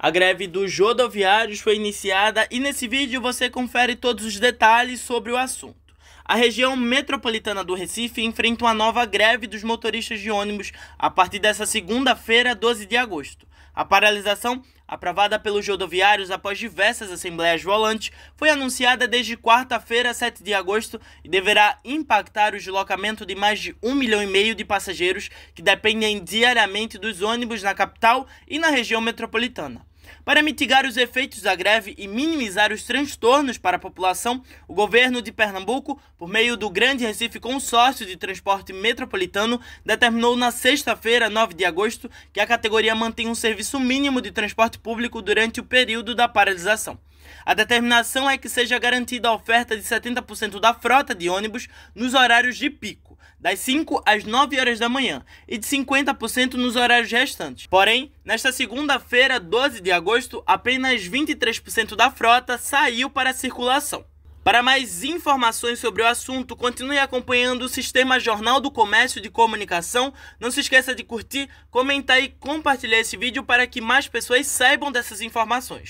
A greve dos rodoviários foi iniciada e nesse vídeo você confere todos os detalhes sobre o assunto. A região metropolitana do Recife enfrenta uma nova greve dos motoristas de ônibus a partir dessa segunda-feira, 12 de agosto. A paralisação, aprovada pelos rodoviários após diversas assembleias volantes, foi anunciada desde quarta-feira, 7 de agosto, e deverá impactar o deslocamento de mais de um milhão e meio de passageiros que dependem diariamente dos ônibus na capital e na região metropolitana. Para mitigar os efeitos da greve e minimizar os transtornos para a população, o governo de Pernambuco, por meio do Grande Recife Consórcio de Transporte Metropolitano, determinou na sexta-feira, 9 de agosto, que a categoria mantém um serviço mínimo de transporte público durante o período da paralisação. A determinação é que seja garantida a oferta de 70% da frota de ônibus nos horários de pico das 5 às 9 horas da manhã e de 50% nos horários restantes. Porém, nesta segunda-feira, 12 de agosto, apenas 23% da frota saiu para a circulação. Para mais informações sobre o assunto, continue acompanhando o Sistema Jornal do Comércio de Comunicação. Não se esqueça de curtir, comentar e compartilhar esse vídeo para que mais pessoas saibam dessas informações.